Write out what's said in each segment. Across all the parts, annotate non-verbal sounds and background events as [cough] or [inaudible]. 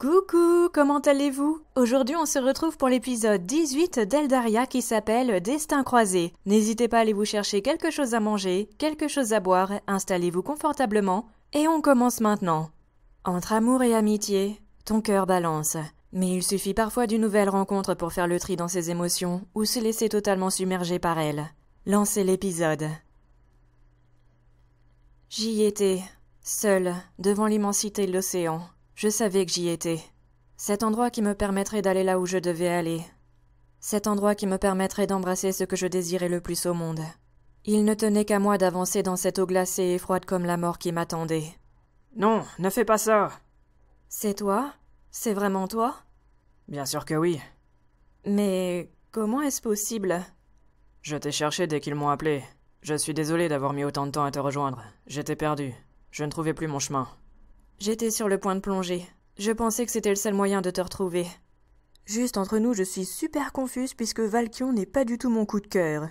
Coucou, comment allez-vous Aujourd'hui on se retrouve pour l'épisode 18 d'Eldaria qui s'appelle Destin croisé. N'hésitez pas à aller vous chercher quelque chose à manger, quelque chose à boire, installez-vous confortablement, et on commence maintenant. Entre amour et amitié, ton cœur balance. Mais il suffit parfois d'une nouvelle rencontre pour faire le tri dans ses émotions ou se laisser totalement submerger par elle. Lancez l'épisode. J'y étais, seul devant l'immensité de l'océan. Je savais que j'y étais. Cet endroit qui me permettrait d'aller là où je devais aller. Cet endroit qui me permettrait d'embrasser ce que je désirais le plus au monde. Il ne tenait qu'à moi d'avancer dans cette eau glacée et froide comme la mort qui m'attendait. Non, ne fais pas ça. C'est toi C'est vraiment toi Bien sûr que oui. Mais comment est-ce possible Je t'ai cherché dès qu'ils m'ont appelé. Je suis désolé d'avoir mis autant de temps à te rejoindre. J'étais perdu. Je ne trouvais plus mon chemin. J'étais sur le point de plonger. Je pensais que c'était le seul moyen de te retrouver. Juste entre nous, je suis super confuse puisque Valkion n'est pas du tout mon coup de cœur.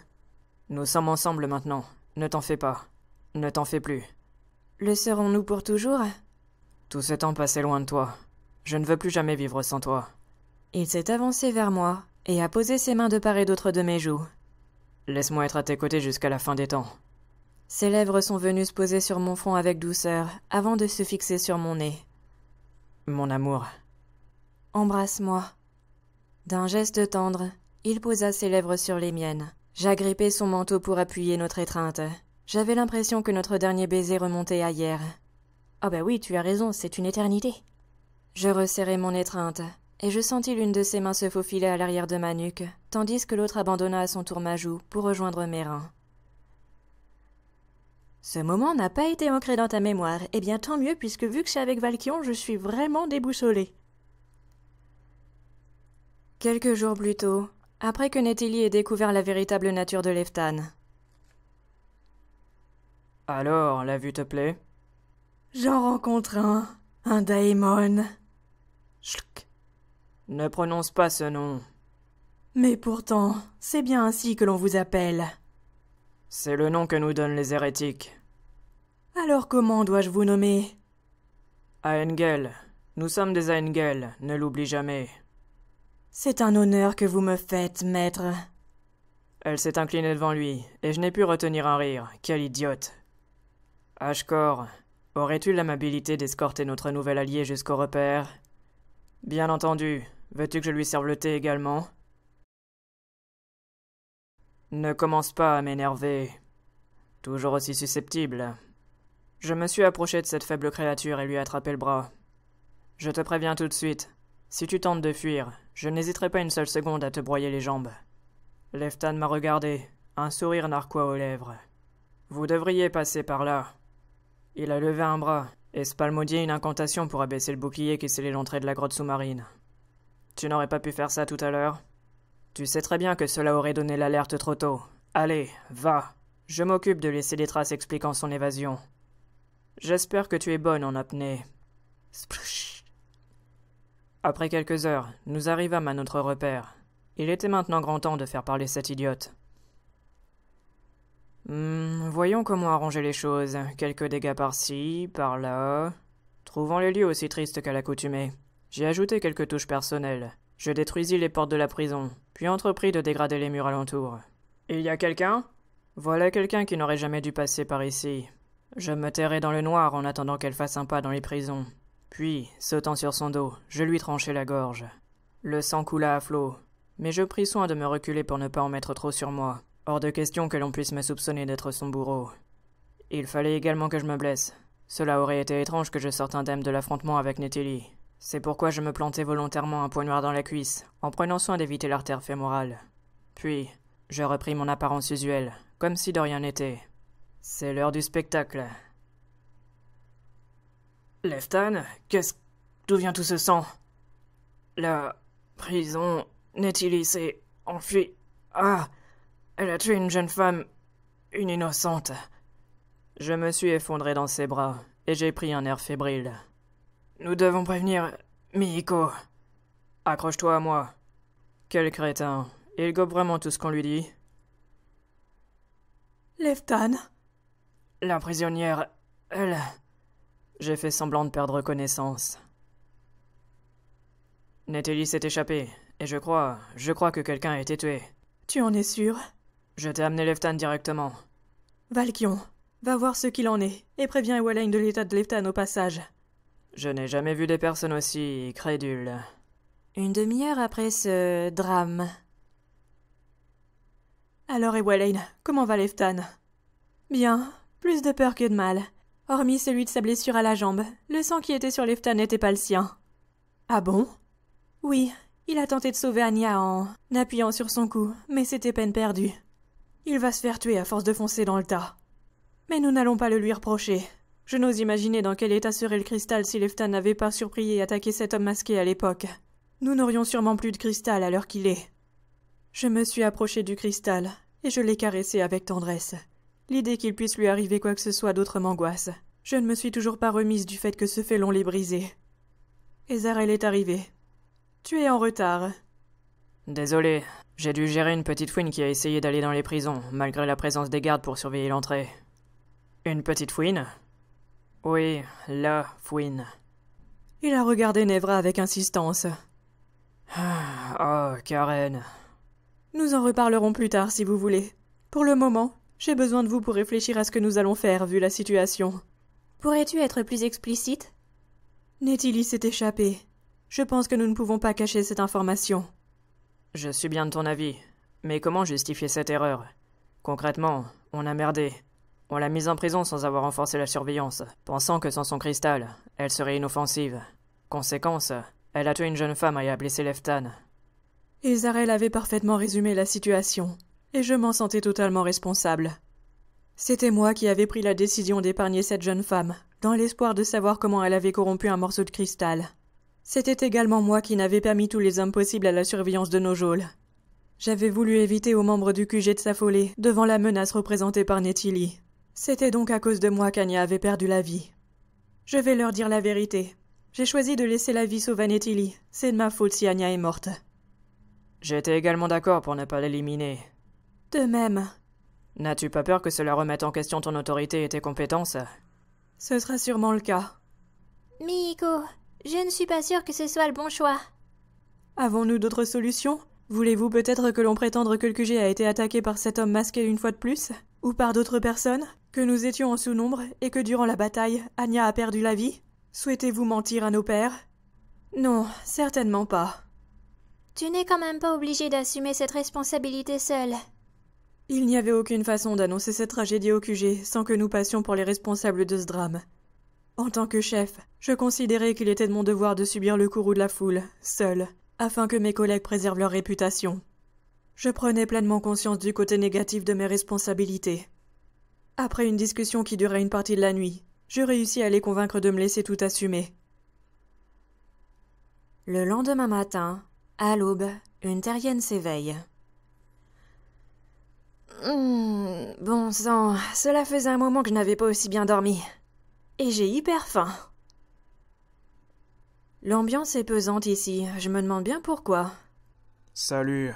Nous sommes ensemble maintenant. Ne t'en fais pas. Ne t'en fais plus. Le serons-nous pour toujours Tout ce temps passé loin de toi. Je ne veux plus jamais vivre sans toi. Il s'est avancé vers moi et a posé ses mains de part et d'autre de mes joues. Laisse-moi être à tes côtés jusqu'à la fin des temps. Ses lèvres sont venues se poser sur mon front avec douceur, avant de se fixer sur mon nez. Mon amour. Embrasse-moi. D'un geste tendre, il posa ses lèvres sur les miennes. J'agrippai son manteau pour appuyer notre étreinte. J'avais l'impression que notre dernier baiser remontait à hier. Ah bah oui, tu as raison, c'est une éternité. Je resserrai mon étreinte, et je sentis l'une de ses mains se faufiler à l'arrière de ma nuque, tandis que l'autre abandonna à son tour ma joue pour rejoindre mes reins. Ce moment n'a pas été ancré dans ta mémoire, et eh bien tant mieux puisque vu que c'est avec Valkion, je suis vraiment déboussolée. Quelques jours plus tôt, après que Nettily ait découvert la véritable nature de Leftan. Alors, la vue te plaît J'en rencontre un, un daemon. Chlouk. Ne prononce pas ce nom. Mais pourtant, c'est bien ainsi que l'on vous appelle. C'est le nom que nous donnent les hérétiques. Alors comment dois-je vous nommer Aengel. Nous sommes des Aengel, ne l'oublie jamais. C'est un honneur que vous me faites, maître. Elle s'est inclinée devant lui, et je n'ai pu retenir un rire. Quelle idiote. Ashkor, aurais-tu l'amabilité d'escorter notre nouvel allié jusqu'au repère Bien entendu. Veux-tu que je lui serve le thé également Ne commence pas à m'énerver. Toujours aussi susceptible. Je me suis approché de cette faible créature et lui ai attrapé le bras. Je te préviens tout de suite. Si tu tentes de fuir, je n'hésiterai pas une seule seconde à te broyer les jambes. Leftan m'a regardé, un sourire narquois aux lèvres. Vous devriez passer par là. Il a levé un bras et spalmodié une incantation pour abaisser le bouclier qui scellait l'entrée de la grotte sous-marine. Tu n'aurais pas pu faire ça tout à l'heure Tu sais très bien que cela aurait donné l'alerte trop tôt. Allez, va. Je m'occupe de laisser des traces expliquant son évasion. J'espère que tu es bonne en apnée. Après quelques heures, nous arrivâmes à notre repère. Il était maintenant grand temps de faire parler cette idiote. Hum, voyons comment arranger les choses. Quelques dégâts par-ci, par-là. Trouvant les lieux aussi tristes qu'à l'accoutumée, j'ai ajouté quelques touches personnelles. Je détruisis les portes de la prison, puis entrepris de dégrader les murs alentour. Il y a quelqu'un Voilà quelqu'un qui n'aurait jamais dû passer par ici. Je me tairai dans le noir en attendant qu'elle fasse un pas dans les prisons. Puis, sautant sur son dos, je lui tranchai la gorge. Le sang coula à flot, mais je pris soin de me reculer pour ne pas en mettre trop sur moi. Hors de question que l'on puisse me soupçonner d'être son bourreau. Il fallait également que je me blesse. Cela aurait été étrange que je sorte indemne de l'affrontement avec Nathalie. C'est pourquoi je me plantai volontairement un poignard dans la cuisse, en prenant soin d'éviter l'artère fémorale. Puis, je repris mon apparence usuelle, comme si de rien n'était. C'est l'heure du spectacle. Leftan, qu'est-ce. D'où vient tout ce sang La prison. ici s'est enfuie. Ah Elle a tué une jeune femme. Une innocente. Je me suis effondré dans ses bras et j'ai pris un air fébrile. Nous devons prévenir Miko. Accroche-toi à moi. Quel crétin. Il gobe vraiment tout ce qu'on lui dit. Leftan la prisonnière, elle. J'ai fait semblant de perdre connaissance. Nathalie s'est échappée, et je crois, je crois que quelqu'un a été tué. Tu en es sûr Je t'ai amené Leftan directement. Valkion, va voir ce qu'il en est, et préviens Ewaline de l'état de Leftan au passage. Je n'ai jamais vu des personnes aussi crédules. Une demi-heure après ce drame. Alors Ewaline, comment va Leftan Bien, plus de peur que de mal. Hormis celui de sa blessure à la jambe, le sang qui était sur l'Eftan n'était pas le sien. Ah bon Oui, il a tenté de sauver Anya en appuyant sur son cou, mais c'était peine perdue. Il va se faire tuer à force de foncer dans le tas. Mais nous n'allons pas le lui reprocher. Je n'ose imaginer dans quel état serait le cristal si l'Eftan n'avait pas surpris et attaqué cet homme masqué à l'époque. Nous n'aurions sûrement plus de cristal à l'heure qu'il est. Je me suis approché du cristal, et je l'ai caressé avec tendresse. L'idée qu'il puisse lui arriver quoi que ce soit d'autre m'angoisse. Je ne me suis toujours pas remise du fait que ce félon l'ait brisé. elle est arrivée. Tu es en retard. Désolé, j'ai dû gérer une petite fouine qui a essayé d'aller dans les prisons, malgré la présence des gardes pour surveiller l'entrée. Une petite fouine Oui, la fouine. Il a regardé Nevra avec insistance. Ah, oh, Karen. Nous en reparlerons plus tard si vous voulez. Pour le moment, j'ai besoin de vous pour réfléchir à ce que nous allons faire, vu la situation. Pourrais-tu être plus explicite Nettily s'est échappée. Je pense que nous ne pouvons pas cacher cette information. Je suis bien de ton avis, mais comment justifier cette erreur Concrètement, on a merdé. On l'a mise en prison sans avoir renforcé la surveillance, pensant que sans son cristal, elle serait inoffensive. Conséquence, elle a tué une jeune femme et a blessé Leftan. Isarel avait parfaitement résumé la situation et je m'en sentais totalement responsable. C'était moi qui avais pris la décision d'épargner cette jeune femme, dans l'espoir de savoir comment elle avait corrompu un morceau de cristal. C'était également moi qui n'avais permis tous les hommes possibles à la surveillance de nos geôles. J'avais voulu éviter aux membres du QG de s'affoler devant la menace représentée par Nettili. C'était donc à cause de moi qu'Anya avait perdu la vie. Je vais leur dire la vérité. J'ai choisi de laisser la vie sauve à C'est de ma faute si Anya est morte. J'étais également d'accord pour ne pas l'éliminer, de même. N'as-tu pas peur que cela remette en question ton autorité et tes compétences Ce sera sûrement le cas. Miko, je ne suis pas sûre que ce soit le bon choix. Avons-nous d'autres solutions Voulez-vous peut-être que l'on prétende que le QG a été attaqué par cet homme masqué une fois de plus Ou par d'autres personnes Que nous étions en sous-nombre et que durant la bataille, Anya a perdu la vie Souhaitez-vous mentir à nos pères Non, certainement pas. Tu n'es quand même pas obligé d'assumer cette responsabilité seule. Il n'y avait aucune façon d'annoncer cette tragédie au QG sans que nous passions pour les responsables de ce drame. En tant que chef, je considérais qu'il était de mon devoir de subir le courroux de la foule, seul, afin que mes collègues préservent leur réputation. Je prenais pleinement conscience du côté négatif de mes responsabilités. Après une discussion qui durait une partie de la nuit, je réussis à les convaincre de me laisser tout assumer. Le lendemain matin, à l'aube, une terrienne s'éveille. Hmm, bon sang, cela faisait un moment que je n'avais pas aussi bien dormi. Et j'ai hyper faim. L'ambiance est pesante ici, je me demande bien pourquoi. Salut.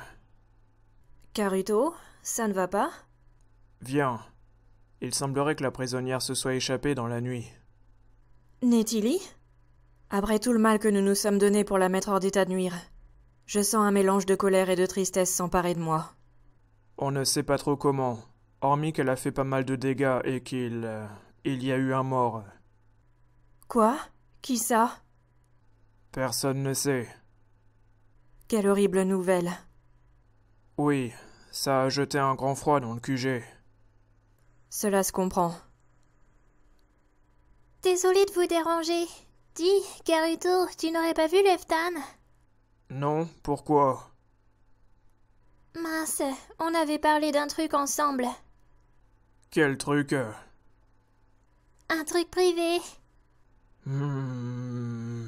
Caruto, ça ne va pas Viens. Il semblerait que la prisonnière se soit échappée dans la nuit. y Après tout le mal que nous nous sommes donné pour la mettre hors d'état de nuire, je sens un mélange de colère et de tristesse s'emparer de moi. On ne sait pas trop comment, hormis qu'elle a fait pas mal de dégâts et qu'il. Euh, il y a eu un mort. Quoi Qui ça Personne ne sait. Quelle horrible nouvelle. Oui, ça a jeté un grand froid dans le QG. Cela se comprend. Désolée de vous déranger. Dis, Garuto, tu n'aurais pas vu Leftan Non, pourquoi Mince, on avait parlé d'un truc ensemble. Quel truc Un truc privé. Hmm.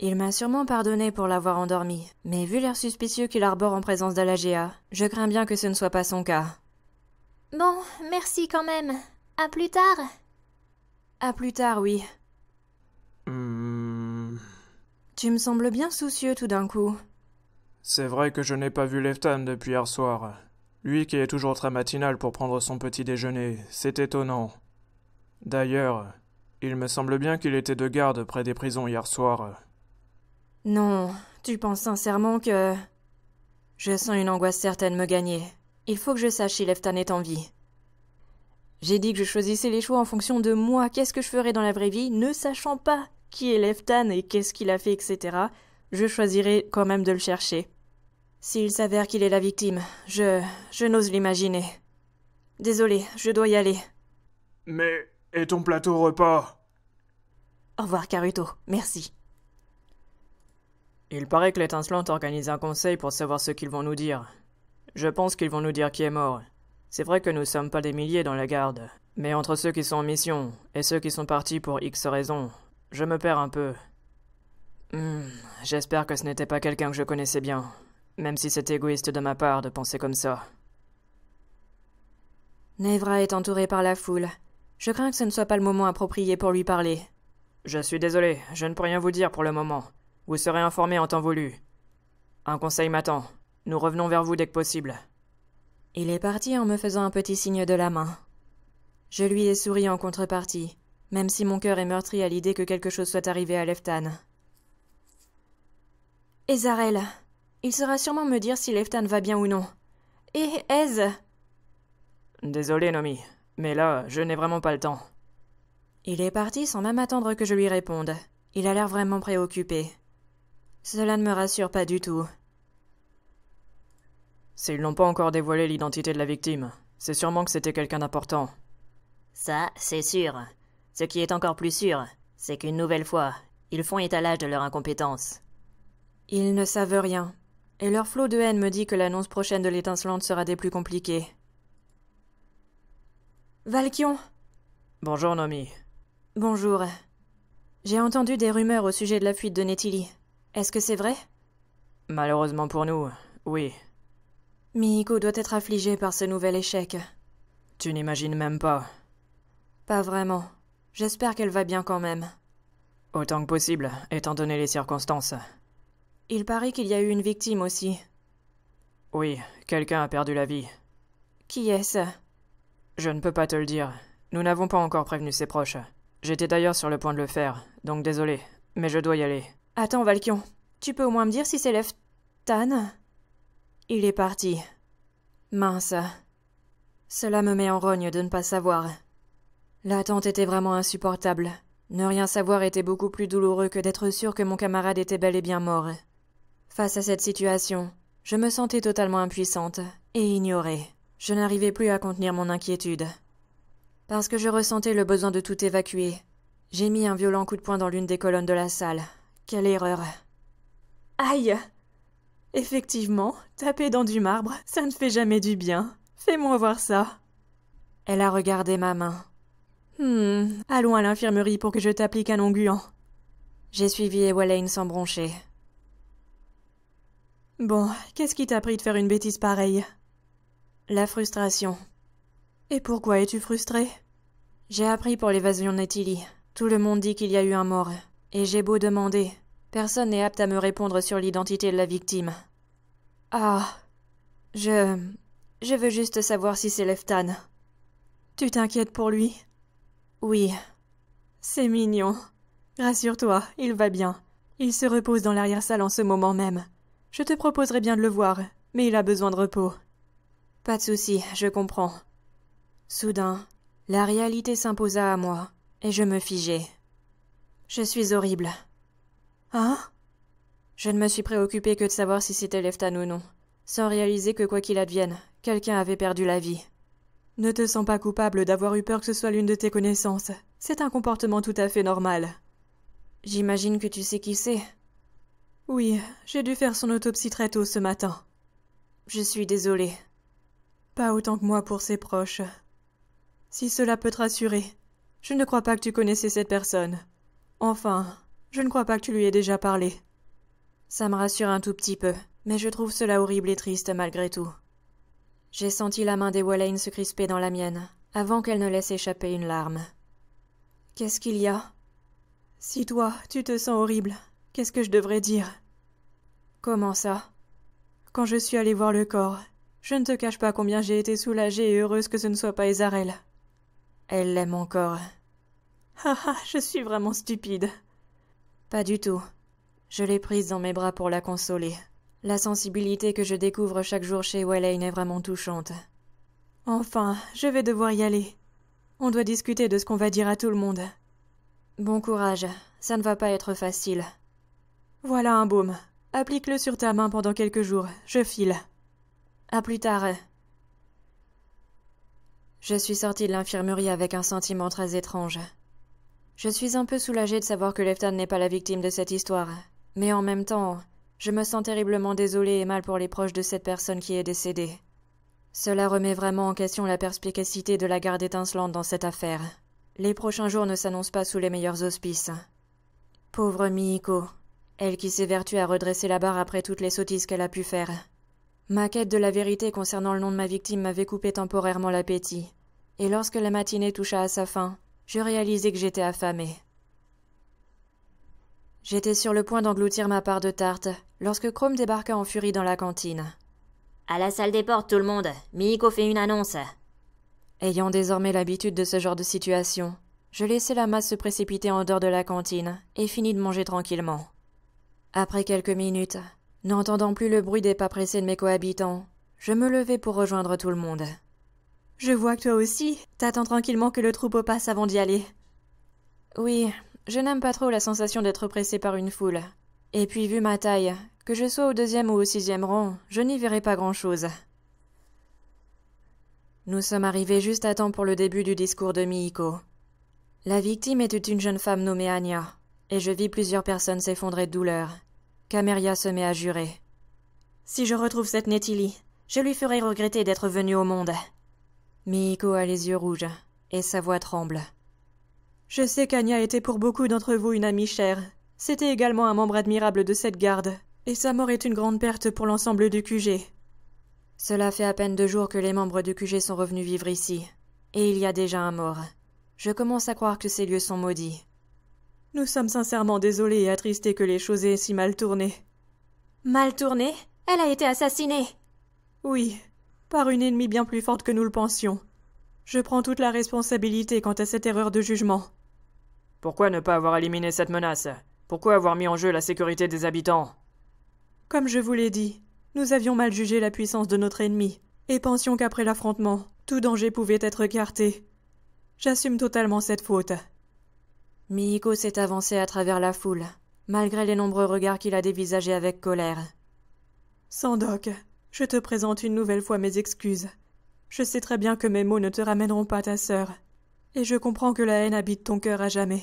Il m'a sûrement pardonné pour l'avoir endormi, mais vu l'air suspicieux qu'il arbore en présence d'Alagéa, je crains bien que ce ne soit pas son cas. Bon, merci quand même. À plus tard. À plus tard, oui. Hmm. Tu me sembles bien soucieux tout d'un coup. C'est vrai que je n'ai pas vu Leftan depuis hier soir. Lui qui est toujours très matinal pour prendre son petit déjeuner, c'est étonnant. D'ailleurs, il me semble bien qu'il était de garde près des prisons hier soir. Non, tu penses sincèrement que. Je sens une angoisse certaine me gagner. Il faut que je sache si Leftan est en vie. J'ai dit que je choisissais les choix en fonction de moi, qu'est-ce que je ferais dans la vraie vie, ne sachant pas qui est Leftan et qu'est-ce qu'il a fait, etc je choisirai quand même de le chercher. S'il s'avère qu'il est la victime, je. je n'ose l'imaginer. Désolé, je dois y aller. Mais. et ton plateau repas Au revoir, Caruto, merci. Il paraît que l'étincelante organise un conseil pour savoir ce qu'ils vont nous dire. Je pense qu'ils vont nous dire qui est mort. C'est vrai que nous sommes pas des milliers dans la garde, mais entre ceux qui sont en mission et ceux qui sont partis pour X raisons, je me perds un peu. Hmm, j'espère que ce n'était pas quelqu'un que je connaissais bien, même si c'est égoïste de ma part de penser comme ça. Nevra est entourée par la foule. Je crains que ce ne soit pas le moment approprié pour lui parler. Je suis désolé, je ne peux rien vous dire pour le moment. Vous serez informé en temps voulu. Un conseil m'attend. Nous revenons vers vous dès que possible. Il est parti en me faisant un petit signe de la main. Je lui ai souri en contrepartie, même si mon cœur est meurtri à l'idée que quelque chose soit arrivé à Leftan. Ezarel. Il saura sûrement me dire si Leftan va bien ou non. Et Ez Désolé, Nomi, mais là, je n'ai vraiment pas le temps. Il est parti sans même attendre que je lui réponde. Il a l'air vraiment préoccupé. Cela ne me rassure pas du tout. S'ils n'ont pas encore dévoilé l'identité de la victime, c'est sûrement que c'était quelqu'un d'important. Ça, c'est sûr. Ce qui est encore plus sûr, c'est qu'une nouvelle fois, ils font étalage de leur incompétence. Ils ne savent rien, et leur flot de haine me dit que l'annonce prochaine de l'étincelante sera des plus compliquées. Valkyon. Bonjour, Nomi. Bonjour. J'ai entendu des rumeurs au sujet de la fuite de Netili. Est-ce que c'est vrai Malheureusement pour nous, oui. Miko doit être affligée par ce nouvel échec. Tu n'imagines même pas. Pas vraiment. J'espère qu'elle va bien quand même. Autant que possible, étant donné les circonstances. Il paraît qu'il y a eu une victime aussi. Oui, quelqu'un a perdu la vie. Qui est-ce Je ne peux pas te le dire. Nous n'avons pas encore prévenu ses proches. J'étais d'ailleurs sur le point de le faire, donc désolé, mais je dois y aller. Attends, Valkion, tu peux au moins me dire si c'est Leftan Il est parti. Mince. Cela me met en rogne de ne pas savoir. L'attente était vraiment insupportable. Ne rien savoir était beaucoup plus douloureux que d'être sûr que mon camarade était bel et bien mort. Face à cette situation, je me sentais totalement impuissante et ignorée. Je n'arrivais plus à contenir mon inquiétude. Parce que je ressentais le besoin de tout évacuer, j'ai mis un violent coup de poing dans l'une des colonnes de la salle. Quelle erreur. Aïe Effectivement, taper dans du marbre, ça ne fait jamais du bien. Fais-moi voir ça. Elle a regardé ma main. Hmm, allons à l'infirmerie pour que je t'applique un onguent. J'ai suivi Ewellane sans broncher. Bon, qu'est-ce qui t'a pris de faire une bêtise pareille La frustration. Et pourquoi es-tu frustré J'ai appris pour l'évasion Nathalie. Tout le monde dit qu'il y a eu un mort. Et j'ai beau demander. Personne n'est apte à me répondre sur l'identité de la victime. Ah. Je. Je veux juste savoir si c'est Leftan. Tu t'inquiètes pour lui Oui. C'est mignon. Rassure-toi, il va bien. Il se repose dans l'arrière-salle en ce moment même. Je te proposerai bien de le voir, mais il a besoin de repos. Pas de souci, je comprends. Soudain, la réalité s'imposa à moi, et je me figeai. Je suis horrible. Hein Je ne me suis préoccupée que de savoir si c'était Leftan ou non, sans réaliser que quoi qu'il advienne, quelqu'un avait perdu la vie. Ne te sens pas coupable d'avoir eu peur que ce soit l'une de tes connaissances. C'est un comportement tout à fait normal. J'imagine que tu sais qui c'est. Oui, j'ai dû faire son autopsie très tôt ce matin. Je suis désolée. Pas autant que moi pour ses proches. Si cela peut te rassurer, je ne crois pas que tu connaissais cette personne. Enfin, je ne crois pas que tu lui aies déjà parlé. Ça me rassure un tout petit peu, mais je trouve cela horrible et triste malgré tout. J'ai senti la main des Wallane se crisper dans la mienne, avant qu'elle ne laisse échapper une larme. Qu'est-ce qu'il y a Si toi, tu te sens horrible, Qu'est-ce que je devrais dire Comment ça Quand je suis allée voir le corps, je ne te cache pas combien j'ai été soulagée et heureuse que ce ne soit pas Isarel. Elle l'aime encore. [laughs] Ah ah, je suis vraiment stupide. Pas du tout. Je l'ai prise dans mes bras pour la consoler. La sensibilité que je découvre chaque jour chez Wellane est vraiment touchante. Enfin, je vais devoir y aller. On doit discuter de ce qu'on va dire à tout le monde. Bon courage, ça ne va pas être facile. Voilà un baume. Applique-le sur ta main pendant quelques jours. Je file. À plus tard. Je suis sortie de l'infirmerie avec un sentiment très étrange. Je suis un peu soulagée de savoir que Leftan n'est pas la victime de cette histoire. Mais en même temps, je me sens terriblement désolée et mal pour les proches de cette personne qui est décédée. Cela remet vraiment en question la perspicacité de la garde étincelante dans cette affaire. Les prochains jours ne s'annoncent pas sous les meilleurs auspices. Pauvre Miko. Elle qui s'évertue à redresser la barre après toutes les sottises qu'elle a pu faire. Ma quête de la vérité concernant le nom de ma victime m'avait coupé temporairement l'appétit. Et lorsque la matinée toucha à sa fin, je réalisai que j'étais affamée. J'étais sur le point d'engloutir ma part de tarte lorsque Chrome débarqua en furie dans la cantine. À la salle des portes, tout le monde. Miko fait une annonce. Ayant désormais l'habitude de ce genre de situation, je laissai la masse se précipiter en dehors de la cantine et finis de manger tranquillement. Après quelques minutes, n'entendant plus le bruit des pas pressés de mes cohabitants, je me levai pour rejoindre tout le monde. Je vois que toi aussi, t'attends tranquillement que le troupeau passe avant d'y aller. Oui, je n'aime pas trop la sensation d'être pressé par une foule. Et puis, vu ma taille, que je sois au deuxième ou au sixième rang, je n'y verrai pas grand-chose. Nous sommes arrivés juste à temps pour le début du discours de Miiko. La victime était une jeune femme nommée Anya, et je vis plusieurs personnes s'effondrer de douleur. Cameria se met à jurer. Si je retrouve cette Nettily, je lui ferai regretter d'être venue au monde. Miiko a les yeux rouges, et sa voix tremble. Je sais qu'Anya était pour beaucoup d'entre vous une amie chère. C'était également un membre admirable de cette garde, et sa mort est une grande perte pour l'ensemble du QG. Cela fait à peine deux jours que les membres du QG sont revenus vivre ici, et il y a déjà un mort. Je commence à croire que ces lieux sont maudits. Nous sommes sincèrement désolés et attristés que les choses aient si mal tourné. Mal tourné Elle a été assassinée Oui, par une ennemie bien plus forte que nous le pensions. Je prends toute la responsabilité quant à cette erreur de jugement. Pourquoi ne pas avoir éliminé cette menace Pourquoi avoir mis en jeu la sécurité des habitants Comme je vous l'ai dit, nous avions mal jugé la puissance de notre ennemi, et pensions qu'après l'affrontement, tout danger pouvait être écarté. J'assume totalement cette faute. Miiko s'est avancé à travers la foule, malgré les nombreux regards qu'il a dévisagés avec colère. Sandok, je te présente une nouvelle fois mes excuses. Je sais très bien que mes mots ne te ramèneront pas ta sœur, et je comprends que la haine habite ton cœur à jamais.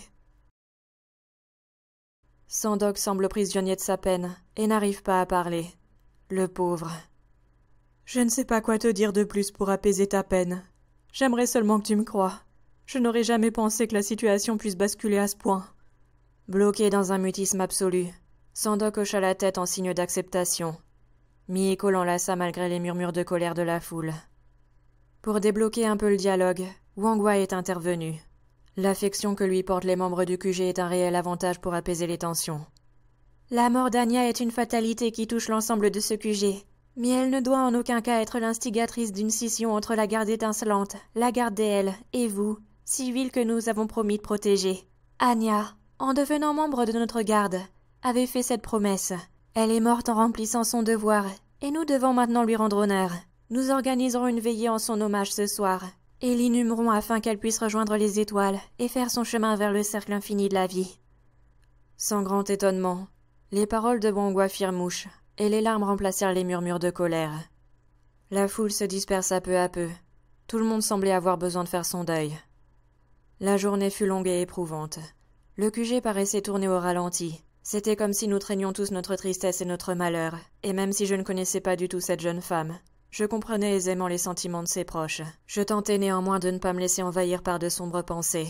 Sandok semble prisonnier de sa peine et n'arrive pas à parler. Le pauvre. Je ne sais pas quoi te dire de plus pour apaiser ta peine. J'aimerais seulement que tu me croies. Je n'aurais jamais pensé que la situation puisse basculer à ce point. Bloqué dans un mutisme absolu, Sandok hocha la tête en signe d'acceptation. Mieko l'enlaça malgré les murmures de colère de la foule. Pour débloquer un peu le dialogue, Wang est intervenu. L'affection que lui portent les membres du QG est un réel avantage pour apaiser les tensions. La mort d'Anya est une fatalité qui touche l'ensemble de ce QG, mais elle ne doit en aucun cas être l'instigatrice d'une scission entre la garde étincelante, la garde elle, et vous, civile que nous avons promis de protéger. Anya, en devenant membre de notre garde, avait fait cette promesse. Elle est morte en remplissant son devoir, et nous devons maintenant lui rendre honneur. Nous organiserons une veillée en son hommage ce soir, et l'inhumerons afin qu'elle puisse rejoindre les étoiles et faire son chemin vers le cercle infini de la vie. Sans grand étonnement, les paroles de Wangua firent mouche, et les larmes remplacèrent les murmures de colère. La foule se dispersa peu à peu. Tout le monde semblait avoir besoin de faire son deuil. La journée fut longue et éprouvante. Le QG paraissait tourner au ralenti. C'était comme si nous traînions tous notre tristesse et notre malheur, et même si je ne connaissais pas du tout cette jeune femme, je comprenais aisément les sentiments de ses proches. Je tentais néanmoins de ne pas me laisser envahir par de sombres pensées.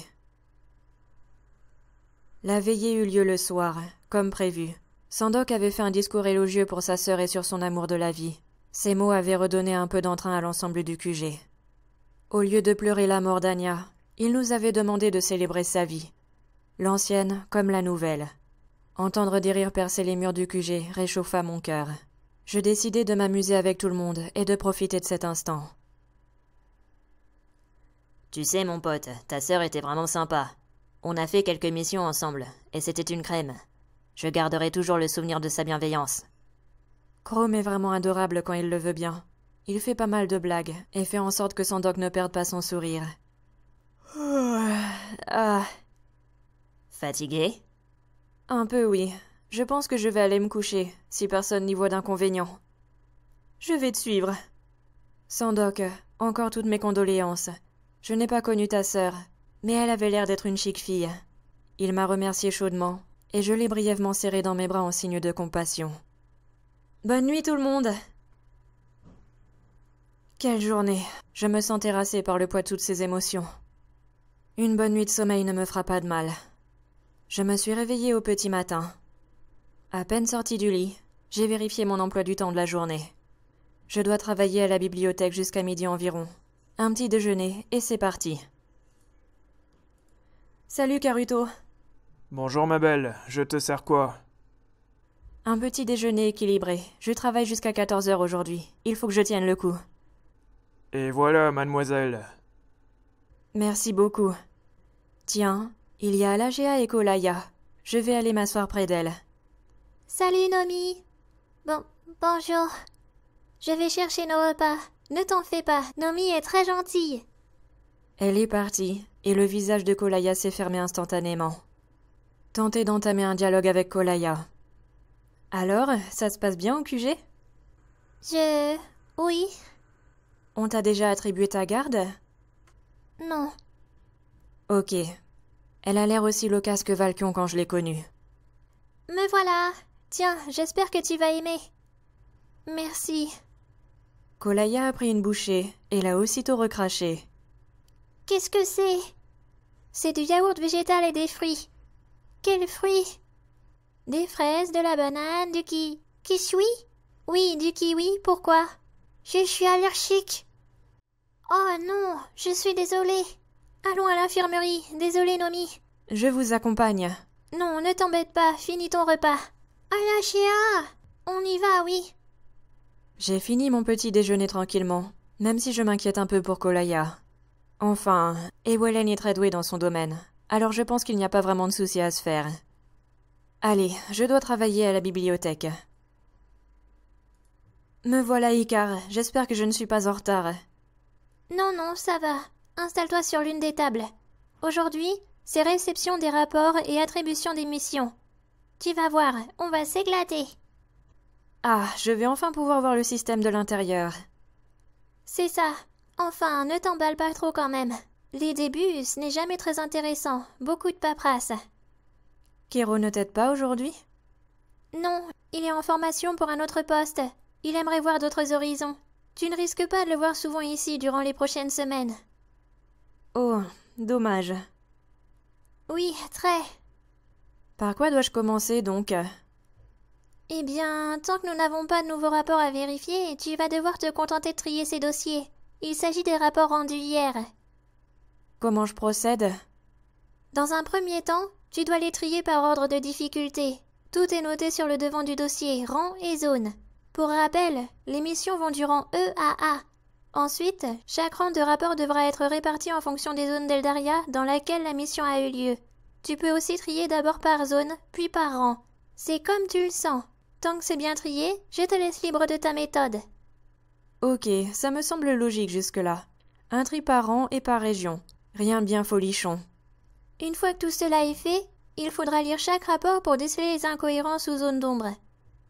La veillée eut lieu le soir, comme prévu. Sandoc avait fait un discours élogieux pour sa sœur et sur son amour de la vie. Ces mots avaient redonné un peu d'entrain à l'ensemble du QG. Au lieu de pleurer la mort d'Anya, il nous avait demandé de célébrer sa vie, l'ancienne comme la nouvelle. Entendre des rires percer les murs du QG réchauffa mon cœur. Je décidai de m'amuser avec tout le monde et de profiter de cet instant. Tu sais, mon pote, ta sœur était vraiment sympa. On a fait quelques missions ensemble, et c'était une crème. Je garderai toujours le souvenir de sa bienveillance. Chrome est vraiment adorable quand il le veut bien. Il fait pas mal de blagues, et fait en sorte que son doc ne perde pas son sourire. Ah. Fatigué Un peu, oui. Je pense que je vais aller me coucher, si personne n'y voit d'inconvénient. Je vais te suivre. Sandoc, encore toutes mes condoléances. Je n'ai pas connu ta sœur, mais elle avait l'air d'être une chic fille. Il m'a remercié chaudement, et je l'ai brièvement serré dans mes bras en signe de compassion. Bonne nuit tout le monde Quelle journée Je me sens terrassée par le poids de toutes ces émotions. Une bonne nuit de sommeil ne me fera pas de mal. Je me suis réveillée au petit matin. À peine sortie du lit, j'ai vérifié mon emploi du temps de la journée. Je dois travailler à la bibliothèque jusqu'à midi environ. Un petit déjeuner, et c'est parti. Salut Caruto. Bonjour ma belle, je te sers quoi Un petit déjeuner équilibré. Je travaille jusqu'à 14 heures aujourd'hui. Il faut que je tienne le coup. Et voilà, mademoiselle. Merci beaucoup. Tiens, il y a Alagéa et Kolaya. Je vais aller m'asseoir près d'elle. Salut Nomi. Bon, bonjour. Je vais chercher nos repas. Ne t'en fais pas, Nomi est très gentille. Elle est partie, et le visage de Kolaya s'est fermé instantanément. Tentez d'entamer un dialogue avec Kolaya. Alors, ça se passe bien au QG Je. oui. On t'a déjà attribué ta garde Non. Ok. Elle a l'air aussi loquace que Valkion quand je l'ai connue. Me voilà. Tiens, j'espère que tu vas aimer. Merci. Kolaya a pris une bouchée et l'a aussitôt recrachée. Qu'est-ce que c'est C'est du yaourt végétal et des fruits. Quels fruits Des fraises, de la banane, du ki... kiwi Oui, du kiwi, pourquoi Je suis allergique. Oh non, je suis désolée. Allons à l'infirmerie. Désolé, Nomi. Je vous accompagne. Non, ne t'embête pas. Finis ton repas. Chéa On y va, oui. J'ai fini mon petit déjeuner tranquillement, même si je m'inquiète un peu pour Kolaya. Enfin, Ewellen est très douée dans son domaine, alors je pense qu'il n'y a pas vraiment de souci à se faire. Allez, je dois travailler à la bibliothèque. Me voilà Icar, j'espère que je ne suis pas en retard. Non, non, ça va. Installe-toi sur l'une des tables. Aujourd'hui, c'est réception des rapports et attribution des missions. Tu vas voir, on va s'éclater. Ah, je vais enfin pouvoir voir le système de l'intérieur. C'est ça. Enfin, ne t'emballe pas trop quand même. Les débuts, ce n'est jamais très intéressant. Beaucoup de paperasse. Kero ne t'aide pas aujourd'hui Non, il est en formation pour un autre poste. Il aimerait voir d'autres horizons. Tu ne risques pas de le voir souvent ici durant les prochaines semaines. Oh, dommage. Oui, très. Par quoi dois-je commencer donc Eh bien, tant que nous n'avons pas de nouveaux rapports à vérifier, tu vas devoir te contenter de trier ces dossiers. Il s'agit des rapports rendus hier. Comment je procède Dans un premier temps, tu dois les trier par ordre de difficulté. Tout est noté sur le devant du dossier, rang et zone. Pour rappel, les missions vont du rang E à A, Ensuite, chaque rang de rapport devra être réparti en fonction des zones d'Eldaria dans laquelle la mission a eu lieu. Tu peux aussi trier d'abord par zone, puis par rang. C'est comme tu le sens. Tant que c'est bien trié, je te laisse libre de ta méthode. Ok, ça me semble logique jusque-là. Un tri par rang et par région. Rien bien folichon. Une fois que tout cela est fait, il faudra lire chaque rapport pour déceler les incohérences ou zones d'ombre.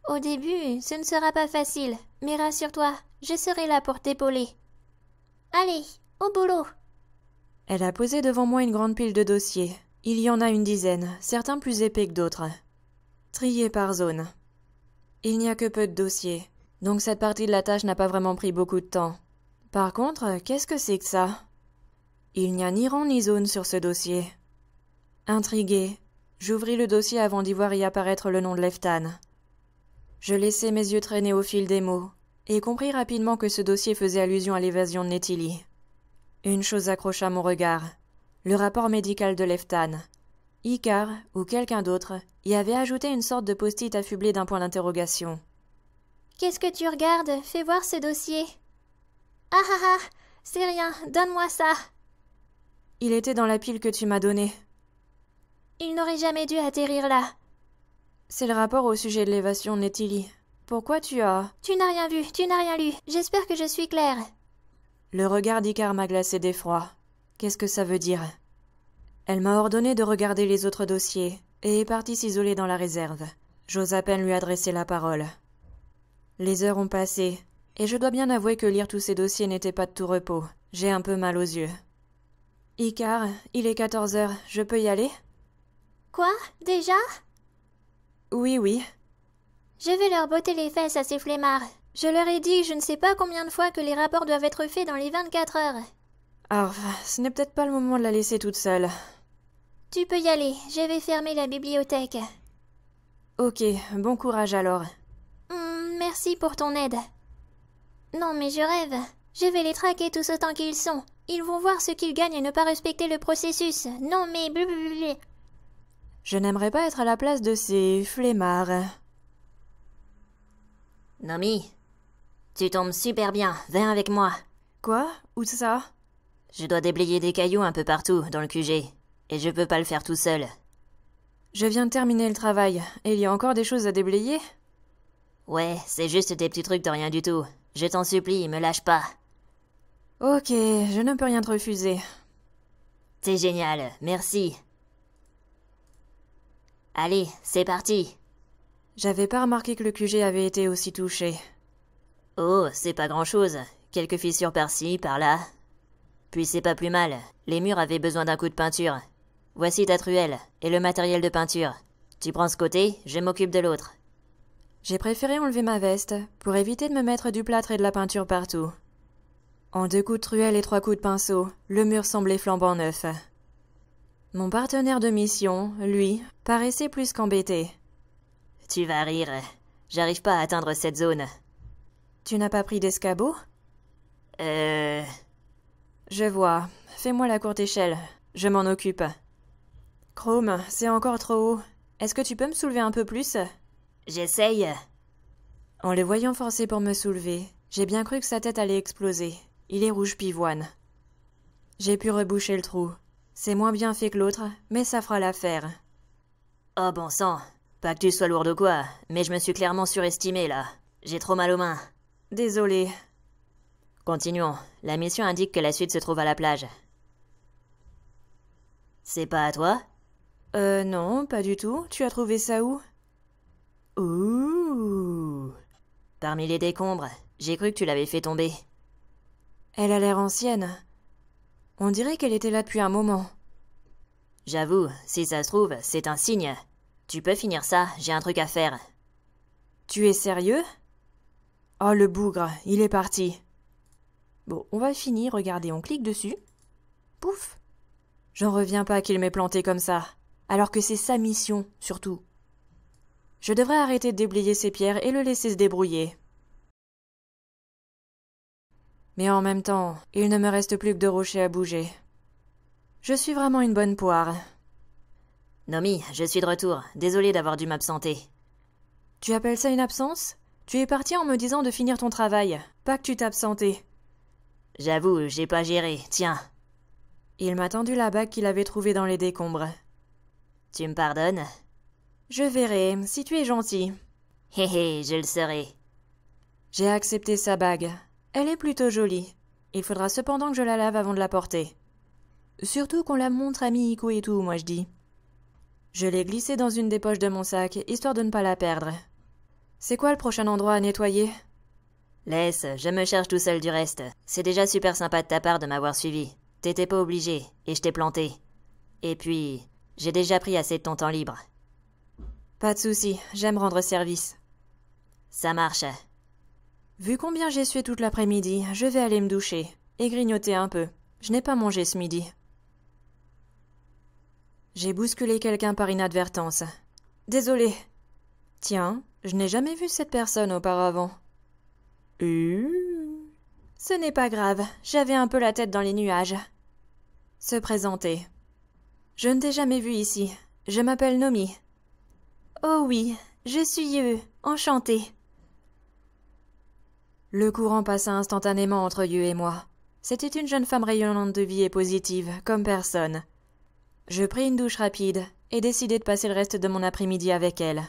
Au début, ce ne sera pas facile, mais rassure-toi, je serai là pour t'épauler. Allez, au boulot. Elle a posé devant moi une grande pile de dossiers. Il y en a une dizaine, certains plus épais que d'autres. Triés par zone. Il n'y a que peu de dossiers, donc cette partie de la tâche n'a pas vraiment pris beaucoup de temps. Par contre, qu'est-ce que c'est que ça Il n'y a ni rang ni zone sur ce dossier. Intrigué, j'ouvris le dossier avant d'y voir y apparaître le nom de l'Eftane. »« Je laissai mes yeux traîner au fil des mots, et compris rapidement que ce dossier faisait allusion à l'évasion de Nettili. Une chose accrocha mon regard le rapport médical de Leftan. Icar, ou quelqu'un d'autre, y avait ajouté une sorte de post-it affublé d'un point d'interrogation. Qu'est-ce que tu regardes Fais voir ce dossier. Ah ah ah C'est rien, donne-moi ça Il était dans la pile que tu m'as donnée. Il n'aurait jamais dû atterrir là. C'est le rapport au sujet de l'évasion Nettili. Pourquoi tu as. Tu n'as rien vu, tu n'as rien lu. J'espère que je suis claire. Le regard d'Icare m'a glacé d'effroi. Qu'est-ce que ça veut dire Elle m'a ordonné de regarder les autres dossiers et est partie s'isoler dans la réserve. J'ose à peine lui adresser la parole. Les heures ont passé, et je dois bien avouer que lire tous ces dossiers n'était pas de tout repos. J'ai un peu mal aux yeux. Icare, il est 14 heures, je peux y aller Quoi Déjà Oui, oui, je vais leur botter les fesses à ces flemmards. Je leur ai dit je ne sais pas combien de fois que les rapports doivent être faits dans les 24 heures. Arf, ah, ce n'est peut-être pas le moment de la laisser toute seule. Tu peux y aller, je vais fermer la bibliothèque. Ok, bon courage alors. Hmm, merci pour ton aide. Non mais je rêve. Je vais les traquer tous autant qu'ils sont. Ils vont voir ce qu'ils gagnent à ne pas respecter le processus. Non mais... Je n'aimerais pas être à la place de ces flemmards. Nomi, tu tombes super bien, viens avec moi. Quoi Où ça Je dois déblayer des cailloux un peu partout dans le QG, et je peux pas le faire tout seul. Je viens de terminer le travail, et il y a encore des choses à déblayer Ouais, c'est juste des petits trucs de rien du tout. Je t'en supplie, me lâche pas. Ok, je ne peux rien te refuser. T'es génial, merci. Allez, c'est parti. J'avais pas remarqué que le QG avait été aussi touché. Oh, c'est pas grand-chose. Quelques fissures par-ci, par-là. Puis c'est pas plus mal. Les murs avaient besoin d'un coup de peinture. Voici ta truelle et le matériel de peinture. Tu prends ce côté, je m'occupe de l'autre. J'ai préféré enlever ma veste pour éviter de me mettre du plâtre et de la peinture partout. En deux coups de truelle et trois coups de pinceau, le mur semblait flambant neuf. Mon partenaire de mission, lui, paraissait plus qu'embêté. Tu vas rire. J'arrive pas à atteindre cette zone. Tu n'as pas pris d'escabeau Euh. Je vois. Fais-moi la courte échelle. Je m'en occupe. Chrome, c'est encore trop haut. Est-ce que tu peux me soulever un peu plus J'essaye. En le voyant forcer pour me soulever, j'ai bien cru que sa tête allait exploser. Il est rouge pivoine. J'ai pu reboucher le trou. C'est moins bien fait que l'autre, mais ça fera l'affaire. Oh bon sang, pas que tu sois lourd de quoi, mais je me suis clairement surestimé là. J'ai trop mal aux mains. Désolé. Continuons. La mission indique que la suite se trouve à la plage. C'est pas à toi Euh non, pas du tout. Tu as trouvé ça où Ouh Parmi les décombres, j'ai cru que tu l'avais fait tomber. Elle a l'air ancienne. On dirait qu'elle était là depuis un moment. J'avoue, si ça se trouve, c'est un signe. Tu peux finir ça, j'ai un truc à faire. Tu es sérieux Oh le bougre, il est parti. Bon, on va finir, regardez, on clique dessus. Pouf J'en reviens pas qu'il m'ait planté comme ça, alors que c'est sa mission, surtout. Je devrais arrêter de déblayer ses pierres et le laisser se débrouiller. Mais en même temps, il ne me reste plus que deux rochers à bouger. Je suis vraiment une bonne poire. Nomi, je suis de retour. Désolé d'avoir dû m'absenter. Tu appelles ça une absence Tu es parti en me disant de finir ton travail, pas que tu t'absentais. J'avoue, j'ai pas géré, tiens. Il m'a tendu la bague qu'il avait trouvée dans les décombres. Tu me pardonnes Je verrai, si tu es gentil. Hé hé, je le serai. J'ai accepté sa bague. Elle est plutôt jolie. Il faudra cependant que je la lave avant de la porter. Surtout qu'on la montre à Miiko et tout, moi je dis. Je l'ai glissée dans une des poches de mon sac, histoire de ne pas la perdre. C'est quoi le prochain endroit à nettoyer Laisse, je me cherche tout seul du reste. C'est déjà super sympa de ta part de m'avoir suivi. T'étais pas obligé, et je t'ai planté. Et puis, j'ai déjà pris assez de ton temps libre. Pas de souci, j'aime rendre service. Ça marche. Vu combien j'ai sué toute l'après-midi, je vais aller me doucher et grignoter un peu. Je n'ai pas mangé ce midi. J'ai bousculé quelqu'un par inadvertance. Désolé. Tiens, je n'ai jamais vu cette personne auparavant. Euh... Ce n'est pas grave, j'avais un peu la tête dans les nuages. Se présenter. Je ne t'ai jamais vu ici. Je m'appelle Nomi. Oh oui, je suis eu enchantée. Le courant passa instantanément entre Yeu et moi. C'était une jeune femme rayonnante de vie et positive, comme personne. Je pris une douche rapide et décidai de passer le reste de mon après-midi avec elle.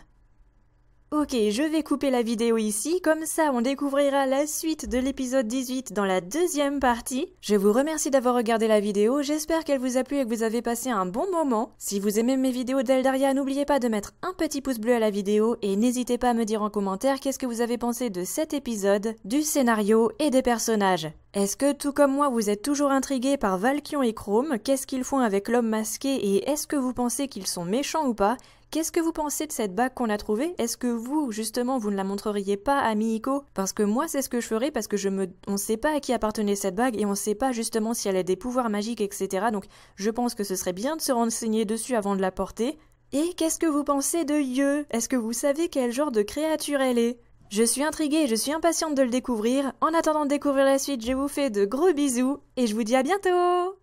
Ok, je vais couper la vidéo ici, comme ça on découvrira la suite de l'épisode 18 dans la deuxième partie. Je vous remercie d'avoir regardé la vidéo, j'espère qu'elle vous a plu et que vous avez passé un bon moment. Si vous aimez mes vidéos d'Eldaria, n'oubliez pas de mettre un petit pouce bleu à la vidéo et n'hésitez pas à me dire en commentaire qu'est-ce que vous avez pensé de cet épisode, du scénario et des personnages. Est-ce que, tout comme moi, vous êtes toujours intrigué par Valkion et Chrome Qu'est-ce qu'ils font avec l'homme masqué et est-ce que vous pensez qu'ils sont méchants ou pas Qu'est-ce que vous pensez de cette bague qu'on a trouvée Est-ce que vous, justement, vous ne la montreriez pas à Mihiko Parce que moi, c'est ce que je ferais parce que je me... on ne sait pas à qui appartenait cette bague et on ne sait pas justement si elle a des pouvoirs magiques, etc. Donc je pense que ce serait bien de se renseigner dessus avant de la porter. Et qu'est-ce que vous pensez de Yeu Est-ce que vous savez quel genre de créature elle est je suis intriguée, je suis impatiente de le découvrir. En attendant de découvrir la suite, je vous fais de gros bisous et je vous dis à bientôt